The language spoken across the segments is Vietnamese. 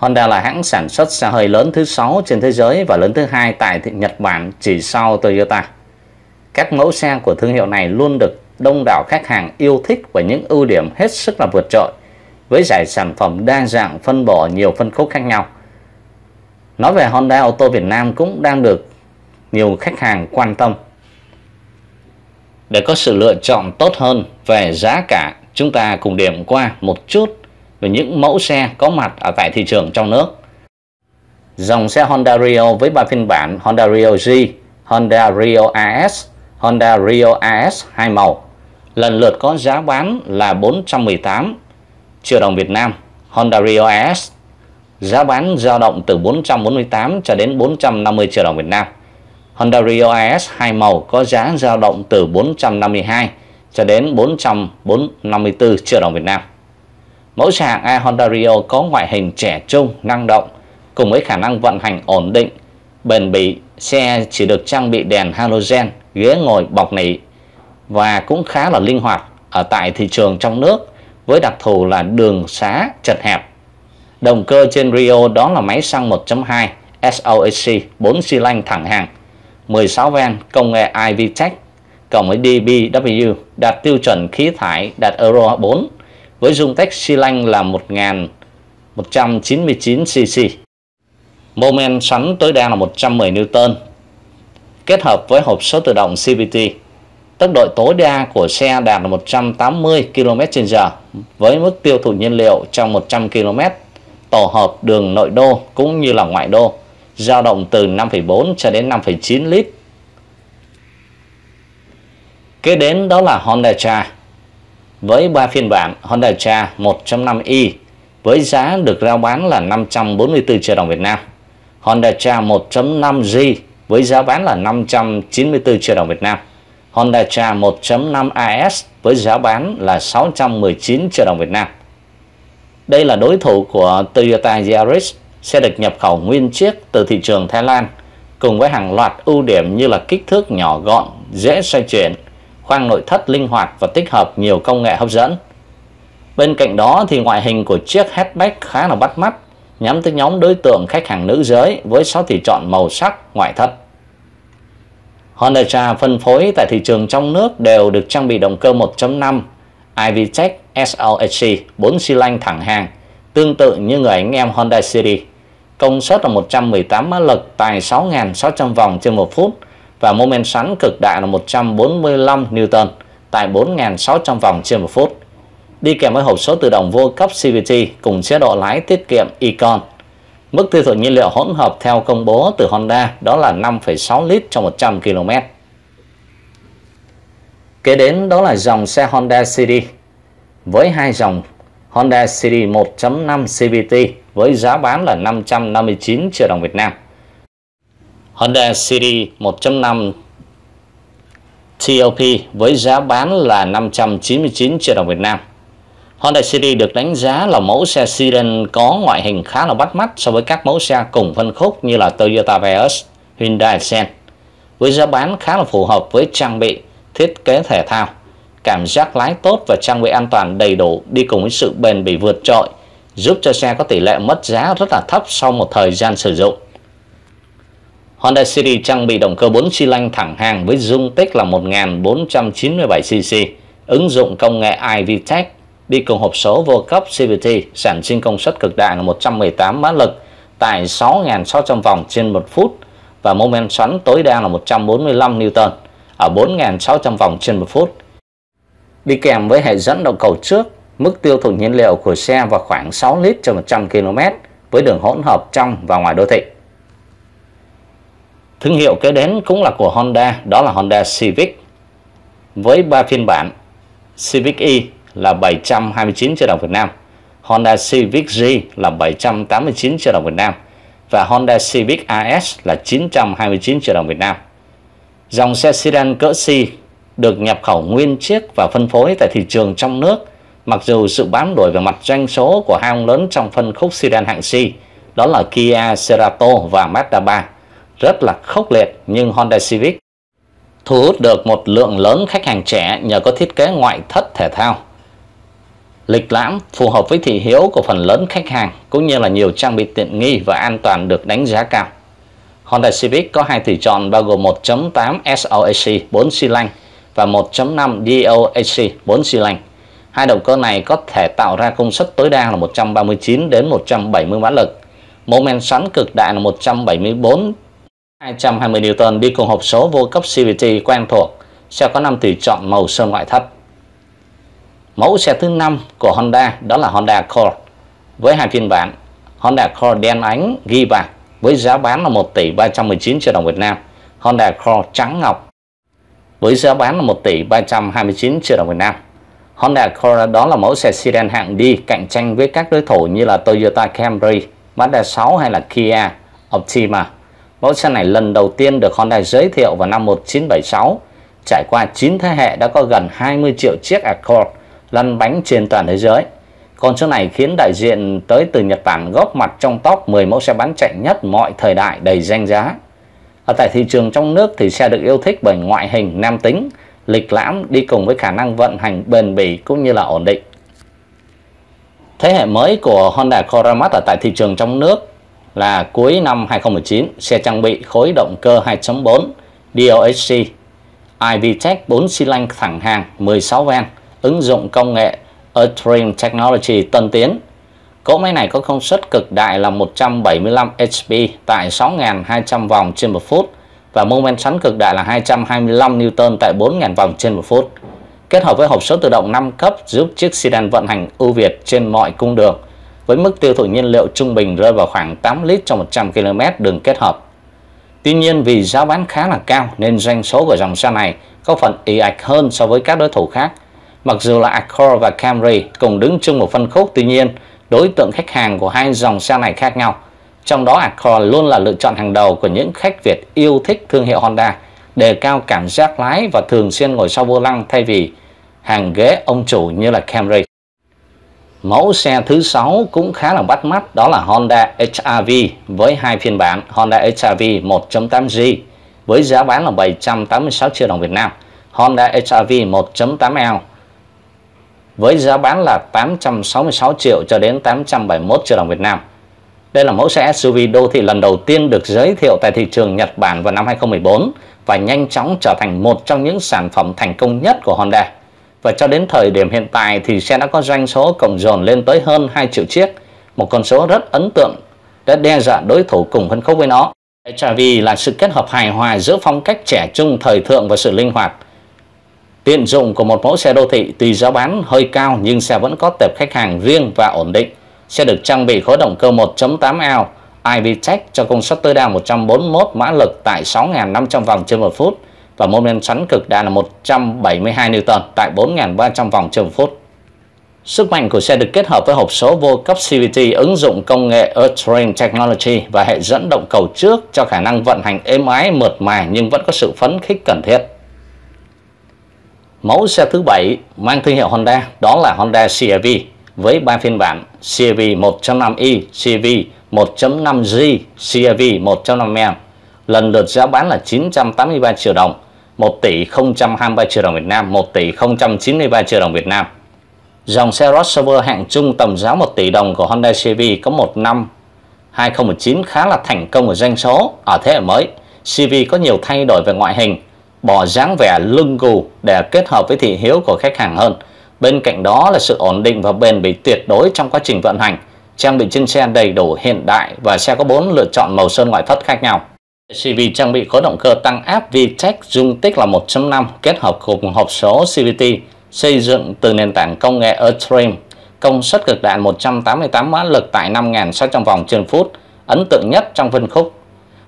Honda là hãng sản xuất xe hơi lớn thứ 6 trên thế giới và lớn thứ hai tại Nhật Bản chỉ sau Toyota. Các mẫu xe của thương hiệu này luôn được đông đảo khách hàng yêu thích với những ưu điểm hết sức là vượt trội với giải sản phẩm đa dạng phân bổ nhiều phân khúc khác nhau. Nói về Honda ô tô Việt Nam cũng đang được nhiều khách hàng quan tâm. Để có sự lựa chọn tốt hơn về giá cả, chúng ta cùng điểm qua một chút về những mẫu xe có mặt ở tại thị trường trong nước. Dòng xe Honda Rio với 3 phiên bản Honda Rio G, Honda Rio AS, Honda Rio AS hai màu lần lượt có giá bán là 418 triệu đồng Việt Nam. Honda Rio AS giá bán dao động từ 448 cho đến 450 triệu đồng Việt Nam. Honda Rio AS hai màu có giá dao động từ 452 cho đến 454 triệu đồng Việt Nam. Mẫu xe hàng A Honda Rio có ngoại hình trẻ trung, năng động, cùng với khả năng vận hành ổn định, bền bỉ, xe chỉ được trang bị đèn halogen, ghế ngồi bọc nỉ và cũng khá là linh hoạt ở tại thị trường trong nước với đặc thù là đường xá chật hẹp. Động cơ trên Rio đó là máy xăng 1.2 SOHC 4 xi lanh thẳng hàng 16 van công nghệ iVTEC cộng với DBW đạt tiêu chuẩn khí thải đạt Euro 4 với dung tích xi lanh là 1199cc. Mô men xoắn tối đa là 110 Newton. Kết hợp với hộp số tự động CVT, tốc độ tối đa của xe đạt là 180 km/h với mức tiêu thụ nhiên liệu trong 100 km tổ hợp đường nội đô cũng như là ngoại đô dao động từ 5,4 cho đến 5,9 lít. Kế đến đó là Honda Tra với 3 phiên bản Honda Tra 1.5i với giá được rao bán là 544 triệu đồng Việt Nam. Honda Tra 1.5G với giá bán là 594 triệu đồng Việt Nam. Honda Tra 1.5 AS với giá bán là 619 triệu đồng Việt Nam. Đây là đối thủ của Toyota Yaris, xe được nhập khẩu nguyên chiếc từ thị trường Thái Lan, cùng với hàng loạt ưu điểm như là kích thước nhỏ gọn, dễ xoay chuyển, khoang nội thất linh hoạt và tích hợp nhiều công nghệ hấp dẫn. Bên cạnh đó thì ngoại hình của chiếc hatchback khá là bắt mắt, nhắm tới nhóm đối tượng khách hàng nữ giới với 6 tỷ chọn màu sắc ngoại thất. Honda Tra phân phối tại thị trường trong nước đều được trang bị động cơ 1.5 Ivtech SLHC 4 xi lanh thẳng hàng, tương tự như người anh em Honda City. Công suất là 118 mã lực tại 6.600 vòng trên 1 phút, và mô men xoắn cực đại là 145 Newton tại 4.600 vòng trên một phút. Đi kèm với hộp số tự động vô cấp CVT cùng chế độ lái tiết kiệm Econ. Mức tiêu thụ nhiên liệu hỗn hợp theo công bố từ Honda đó là 5,6 lít cho 100 km. Kế đến đó là dòng xe Honda City với hai dòng Honda CD 1.5 CVT với giá bán là 559 triệu đồng Việt Nam. Honda City 1.5 TLP với giá bán là 599 triệu đồng Việt Nam. Honda City được đánh giá là mẫu xe sedan có ngoại hình khá là bắt mắt so với các mẫu xe cùng phân khúc như là Toyota Vios, Hyundai Accent. Với giá bán khá là phù hợp với trang bị, thiết kế thể thao, cảm giác lái tốt và trang bị an toàn đầy đủ đi cùng với sự bền bỉ vượt trội, giúp cho xe có tỷ lệ mất giá rất là thấp sau một thời gian sử dụng. Honda City trang bị động cơ 4 xi lanh thẳng hàng với dung tích là 1.497 cc ứng dụng công nghệ iVTEC, đi cùng hộp số vô cấp CVT, sản sinh công suất cực đại là 118 mã lực, tại 6.600 vòng trên 1 phút và mô men xoắn tối đa là 145 Newton ở 4.600 vòng trên 1 phút. Đi kèm với hệ dẫn động cầu trước, mức tiêu thụ nhiên liệu của xe vào khoảng 6 lít cho 100 km với đường hỗn hợp trong và ngoài đô thị. Thương hiệu kế đến cũng là của Honda, đó là Honda Civic với 3 phiên bản. Civic E là 729 triệu đồng Việt Nam, Honda Civic G là 789 triệu đồng Việt Nam và Honda Civic AS là 929 triệu đồng Việt Nam. Dòng xe sedan cỡ C được nhập khẩu nguyên chiếc và phân phối tại thị trường trong nước, mặc dù sự bám đuổi về mặt doanh số của hai ông lớn trong phân khúc sedan hạng C, đó là Kia Cerato và Mazda 3 rất là khốc liệt nhưng Honda Civic thu hút được một lượng lớn khách hàng trẻ nhờ có thiết kế ngoại thất thể thao. Lịch lãm phù hợp với thị hiếu của phần lớn khách hàng cũng như là nhiều trang bị tiện nghi và an toàn được đánh giá cao. Honda Civic có hai tùy chọn bao gồm 1.8 SOHC 4 xi lanh và 1.5 DOHC 4 xi lanh. Hai động cơ này có thể tạo ra công suất tối đa là 139 đến 170 mã lực. Mô men xoắn cực đại là 174 220 Newton đi cùng hộp số vô cấp CVT quen thuộc, xe có 5 tùy chọn màu sơn ngoại thất. Mẫu xe thứ 5 của Honda đó là Honda Accord với hai phiên bản Honda Accord đen ánh ghi bạc với giá bán là 1 tỷ 319 triệu đồng Việt Nam, Honda Accord trắng ngọc với giá bán là 1 tỷ 329 triệu đồng Việt Nam. Honda Accord đó là mẫu xe sedan hạng đi cạnh tranh với các đối thủ như là Toyota Camry, Mazda 6 hay là Kia Optima. Mẫu xe này lần đầu tiên được Honda giới thiệu vào năm 1976, trải qua 9 thế hệ đã có gần 20 triệu chiếc Accord lăn bánh trên toàn thế giới. Con số này khiến đại diện tới từ Nhật Bản góp mặt trong top 10 mẫu xe bán chạy nhất mọi thời đại đầy danh giá. Ở tại thị trường trong nước thì xe được yêu thích bởi ngoại hình nam tính, lịch lãm đi cùng với khả năng vận hành bền bỉ cũng như là ổn định. Thế hệ mới của Honda Accord ra ở tại thị trường trong nước là cuối năm 2019 xe trang bị khối động cơ 2.4 DOHC IVTEC 4 xi lanh thẳng hàng 16 van ứng dụng công nghệ Atrim Technology tân tiến. Cỗ máy này có công suất cực đại là 175 HP tại 6.200 vòng trên một phút và mô men xoắn cực đại là 225 Newton tại 4.000 vòng trên một phút. Kết hợp với hộp số tự động 5 cấp giúp chiếc sedan vận hành ưu việt trên mọi cung đường với mức tiêu thụ nhiên liệu trung bình rơi vào khoảng 8 lít trong 100 km đường kết hợp. Tuy nhiên vì giá bán khá là cao nên doanh số của dòng xe này có phần ị ạch hơn so với các đối thủ khác. Mặc dù là Accord và Camry cùng đứng chung một phân khúc tuy nhiên đối tượng khách hàng của hai dòng xe này khác nhau. Trong đó Accord luôn là lựa chọn hàng đầu của những khách Việt yêu thích thương hiệu Honda, đề cao cảm giác lái và thường xuyên ngồi sau vô lăng thay vì hàng ghế ông chủ như là Camry. Mẫu xe thứ 6 cũng khá là bắt mắt đó là Honda HRV với hai phiên bản Honda HRV 1 1.8G với giá bán là 786 triệu đồng Việt Nam. Honda HRV 1 1.8L với giá bán là 866 triệu cho đến 871 triệu đồng Việt Nam. Đây là mẫu xe SUV đô thị lần đầu tiên được giới thiệu tại thị trường Nhật Bản vào năm 2014 và nhanh chóng trở thành một trong những sản phẩm thành công nhất của Honda. Và cho đến thời điểm hiện tại thì xe đã có doanh số cộng dồn lên tới hơn 2 triệu chiếc, một con số rất ấn tượng đã đe dọa đối thủ cùng phân khúc với nó. HRV là sự kết hợp hài hòa giữa phong cách trẻ trung thời thượng và sự linh hoạt. Tiện dụng của một mẫu xe đô thị tùy giá bán hơi cao nhưng xe vẫn có tệp khách hàng riêng và ổn định. Xe được trang bị khối động cơ 1.8 ao IBTEC cho công suất tối đa 141 mã lực tại 6.500 vòng trên một phút và mô men xoắn cực đại là 172 Newton tại 4.300 vòng trên phút. Sức mạnh của xe được kết hợp với hộp số vô cấp CVT ứng dụng công nghệ Earth train Technology và hệ dẫn động cầu trước cho khả năng vận hành êm ái mượt mà nhưng vẫn có sự phấn khích cần thiết. Mẫu xe thứ bảy mang thương hiệu Honda đó là Honda CRV với 3 phiên bản CRV 1.5i, CRV 1.5G, CRV 1.5M lần lượt giá bán là 983 triệu đồng 1 tỷ 023 triệu đồng Việt Nam, 1 tỷ 093 triệu đồng Việt Nam. Dòng xe crossover hạng trung tầm giá 1 tỷ đồng của Honda CV có một năm 2019 khá là thành công ở doanh số ở thế hệ mới. CV có nhiều thay đổi về ngoại hình, bỏ dáng vẻ lưng gù để kết hợp với thị hiếu của khách hàng hơn. Bên cạnh đó là sự ổn định và bền bỉ tuyệt đối trong quá trình vận hành. Trang bị trên xe đầy đủ hiện đại và xe có 4 lựa chọn màu sơn ngoại thất khác nhau. CV trang bị có động cơ tăng áp VTEC dung tích là 1.5 kết hợp cùng hộp số CVT xây dựng từ nền tảng công nghệ Airstream công suất cực đại 188 mã lực tại 5.600 vòng trên phút ấn tượng nhất trong phân khúc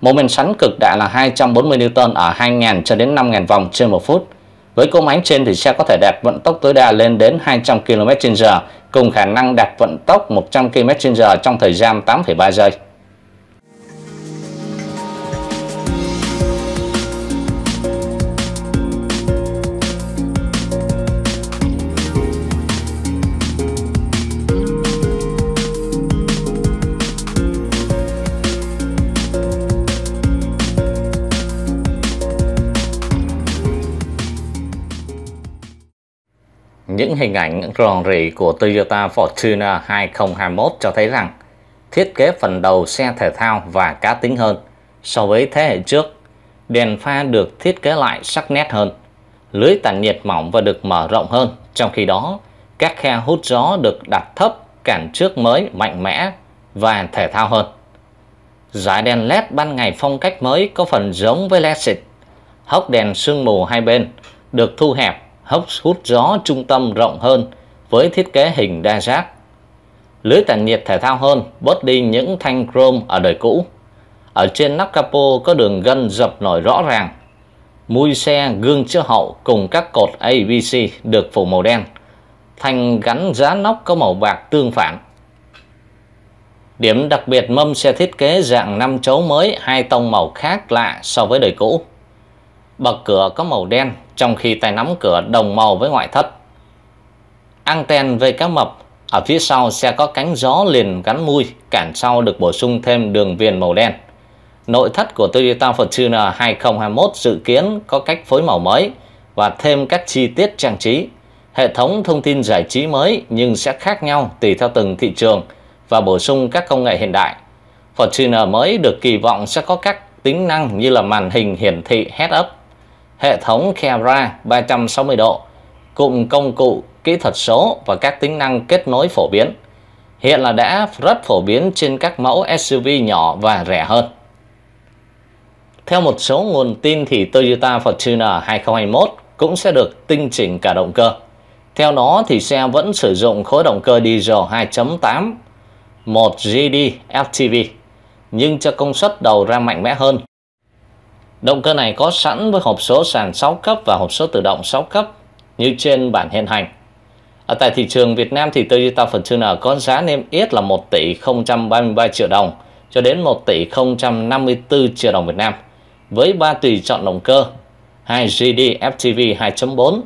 mô men xoắn cực đại là 240 Newton ở 2.000 cho đến 5.000 vòng trên một phút với cỗ máy trên thì xe có thể đạt vận tốc tối đa lên đến 200 km/h cùng khả năng đạt vận tốc 100 km/h trong thời gian 8,3 giây những hình ảnh ròn rỉ của Toyota Fortuner 2021 cho thấy rằng thiết kế phần đầu xe thể thao và cá tính hơn so với thế hệ trước. Đèn pha được thiết kế lại sắc nét hơn, lưới tản nhiệt mỏng và được mở rộng hơn. Trong khi đó, các khe hút gió được đặt thấp, cản trước mới mạnh mẽ và thể thao hơn. Giải đèn LED ban ngày phong cách mới có phần giống với LED xịt. Hốc đèn sương mù hai bên được thu hẹp hốc hút gió trung tâm rộng hơn với thiết kế hình đa giác. Lưới tản nhiệt thể thao hơn, bớt đi những thanh chrome ở đời cũ. Ở trên nắp capo có đường gân dập nổi rõ ràng. Mui xe, gương trước hậu cùng các cột ABC được phủ màu đen. Thanh gắn giá nóc có màu bạc tương phản. Điểm đặc biệt mâm xe thiết kế dạng 5 chấu mới hai tông màu khác lạ so với đời cũ. Bậc cửa có màu đen trong khi tay nắm cửa đồng màu với ngoại thất. Anten về cá mập, ở phía sau xe có cánh gió liền gắn mui, cản sau được bổ sung thêm đường viền màu đen. Nội thất của Toyota Fortuner 2021 dự kiến có cách phối màu mới và thêm các chi tiết trang trí. Hệ thống thông tin giải trí mới nhưng sẽ khác nhau tùy theo từng thị trường và bổ sung các công nghệ hiện đại. Fortuner mới được kỳ vọng sẽ có các tính năng như là màn hình hiển thị head-up hệ thống camera 360 độ cùng công cụ kỹ thuật số và các tính năng kết nối phổ biến. Hiện là đã rất phổ biến trên các mẫu SUV nhỏ và rẻ hơn. Theo một số nguồn tin thì Toyota Fortuner 2021 cũng sẽ được tinh chỉnh cả động cơ. Theo đó thì xe vẫn sử dụng khối động cơ diesel 2.8 1GD FTV nhưng cho công suất đầu ra mạnh mẽ hơn Động cơ này có sẵn với hộp số sàn 6 cấp và hộp số tự động 6 cấp như trên bản hiện hành. Ở tại thị trường Việt Nam thì Toyota Fortuner có giá niêm yết là 1 tỷ 033 triệu đồng cho đến 1 tỷ 054 triệu đồng Việt Nam với 3 tùy chọn động cơ 2GD FTV 2.4,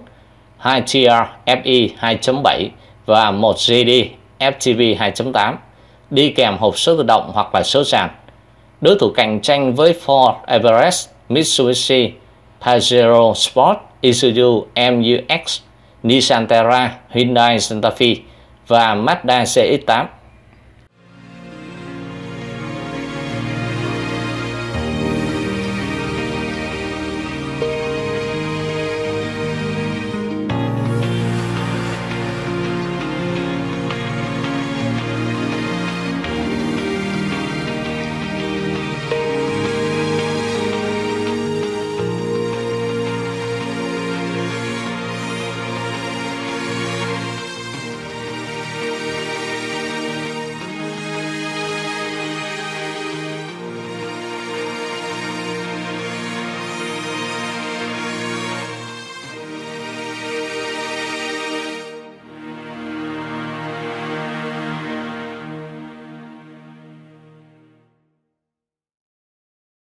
2TR FE 2.7 và 1GD FTV 2.8 đi kèm hộp số tự động hoặc là số sàn. Đối thủ cạnh tranh với Ford Everest Mitsubishi, Pajero Sport, Isuzu MUX, Nissan Terra, Hyundai Santa Fe và Mazda CX-8.